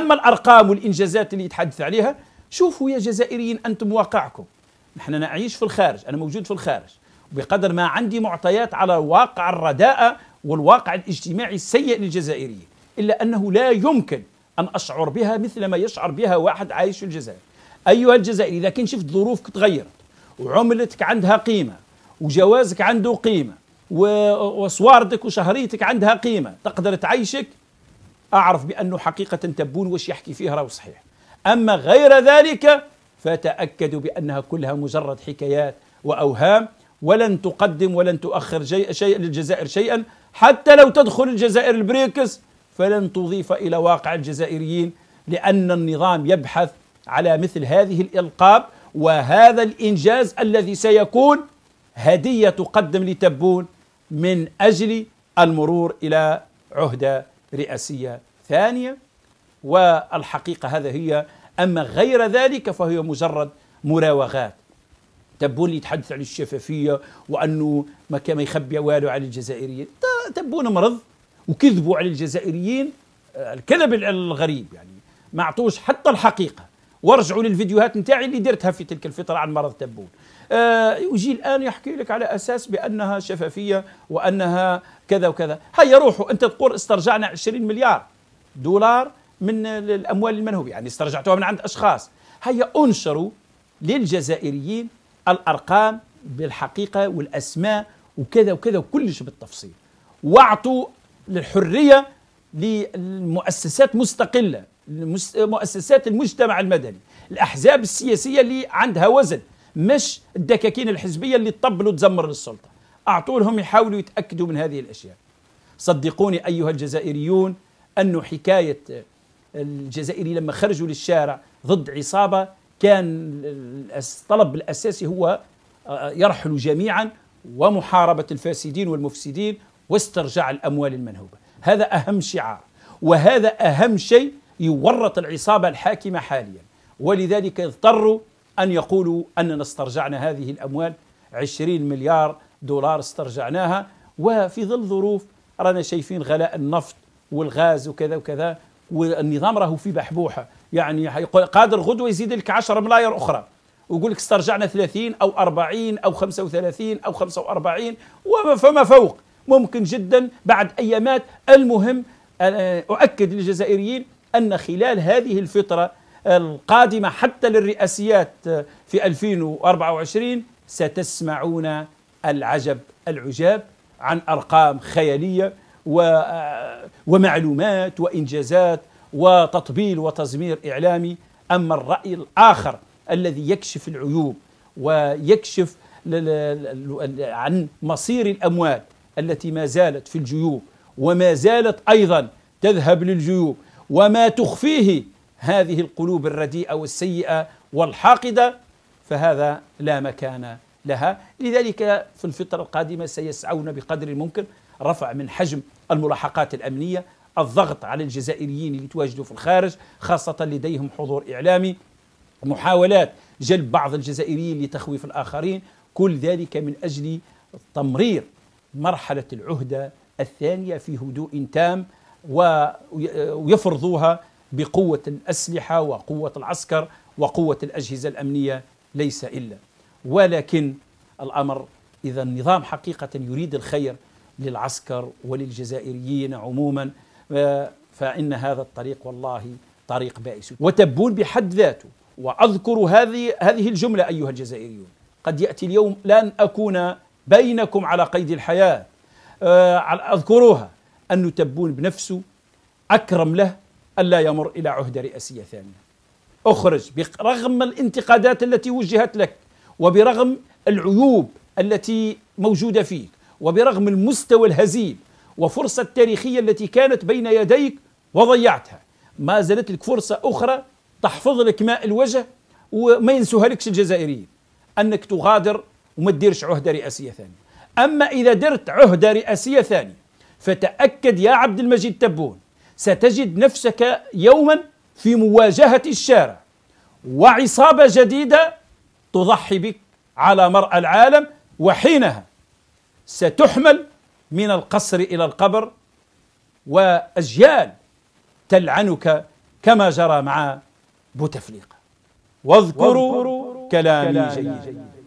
أما الأرقام والإنجازات اللي يتحدث عليها شوفوا يا جزائريين أنتم واقعكم نحن نعيش في الخارج أنا موجود في الخارج بقدر ما عندي معطيات على واقع الرداءة والواقع الاجتماعي السيء للجزائريين إلا أنه لا يمكن أن أشعر بها مثل ما يشعر بها واحد عايش في الجزائر أيها الجزائري إذا كنت شفت ظروفك تغيرت وعملتك عندها قيمة وجوازك عنده قيمة وصواردك وشهريتك عندها قيمة تقدر تعيشك أعرف بأنه حقيقة تبون واش يحكي فيه راهو صحيح أما غير ذلك فتأكدوا بأنها كلها مجرد حكايات وأوهام ولن تقدم ولن تؤخر شيء شي للجزائر شيئا حتى لو تدخل الجزائر البريكس فلن تضيف إلى واقع الجزائريين لأن النظام يبحث على مثل هذه الإلقاب وهذا الإنجاز الذي سيكون هدية تقدم لتبون من أجل المرور إلى عهدة رئاسية ثانية والحقيقة هذا هي أما غير ذلك فهي مجرد مراوغات تبون يتحدث عن الشفافية وأنه ما كان يخبي والو على الجزائريين تبون مرض وكذبوا على الجزائريين آه، الكذب الغريب يعني ما حتى الحقيقة وارجعوا للفيديوهات نتاعي اللي درتها في تلك الفتره عن مرض تبون آه يجي الان يحكي لك على اساس بانها شفافيه وانها كذا وكذا هيا روحوا انت تقول استرجعنا 20 مليار دولار من الاموال المنهوب يعني استرجعتوها من عند اشخاص هيا انشروا للجزائريين الارقام بالحقيقه والاسماء وكذا وكذا وكلش بالتفصيل واعطوا الحريه للمؤسسات مستقله مؤسسات المجتمع المدني الأحزاب السياسية اللي عندها وزن مش الدكاكين الحزبية اللي تطبل وتزمر للسلطة أعطوا لهم يحاولوا يتأكدوا من هذه الأشياء صدقوني أيها الجزائريون أنه حكاية الجزائري لما خرجوا للشارع ضد عصابة كان الطلب الأساسي هو آه، يرحلوا جميعا ومحاربة الفاسدين والمفسدين واسترجاع الأموال المنهوبة هذا أهم شعار وهذا أهم شيء يورط العصابة الحاكمة حاليا ولذلك اضطروا أن يقولوا أننا استرجعنا هذه الأموال 20 مليار دولار استرجعناها وفي ظل ظروف رانا شايفين غلاء النفط والغاز وكذا وكذا والنظام راهو في بحبوحة يعني قادر غدوة يزيد لك 10 ملاير أخرى ويقول لك استرجعنا 30 أو 40 أو 35 أو 45 وما فما فوق ممكن جدا بعد أيامات المهم آه، أؤكد للجزائريين أن خلال هذه الفترة القادمة حتى للرئاسيات في 2024 ستسمعون العجب العجاب عن أرقام خيالية ومعلومات وإنجازات وتطبيل وتزمير إعلامي أما الرأي الآخر الذي يكشف العيوب ويكشف عن مصير الأموال التي ما زالت في الجيوب وما زالت أيضا تذهب للجيوب وما تخفيه هذه القلوب الرديئه والسيئه والحاقده فهذا لا مكان لها لذلك في الفتره القادمه سيسعون بقدر الممكن رفع من حجم الملاحقات الامنيه الضغط على الجزائريين اللي تواجدوا في الخارج خاصه لديهم حضور اعلامي محاولات جلب بعض الجزائريين لتخويف الاخرين كل ذلك من اجل تمرير مرحله العهده الثانيه في هدوء تام ويفرضوها بقوة الأسلحة وقوة العسكر وقوة الأجهزة الأمنية ليس إلا ولكن الأمر إذا النظام حقيقة يريد الخير للعسكر وللجزائريين عموما آه، فإن هذا الطريق والله طريق بائس وتبون بحد ذاته وأذكر هذه هذه الجملة أيها الجزائريون قد يأتي اليوم لن أكون بينكم على قيد الحياة آه، أذكروها أن تبون بنفسه أكرم له ألا يمر إلى عهدة رئاسية ثانية أخرج برغم الانتقادات التي وجهت لك وبرغم العيوب التي موجودة فيك وبرغم المستوى الهزيل وفرصة التاريخية التي كانت بين يديك وضيعتها ما زالت لك فرصة أخرى تحفظ لك ماء الوجه وما ينسوها لكش الجزائريين أنك تغادر وما تديرش عهدة رئاسية ثانية أما إذا درت عهدة رئاسية ثانية فتأكد يا عبد المجيد تبون ستجد نفسك يوما في مواجهة الشارع وعصابة جديدة تضحي بك على مرأى العالم وحينها ستحمل من القصر إلى القبر وأجيال تلعنك كما جرى مع بوتفليقة واذكروا كلامي جيد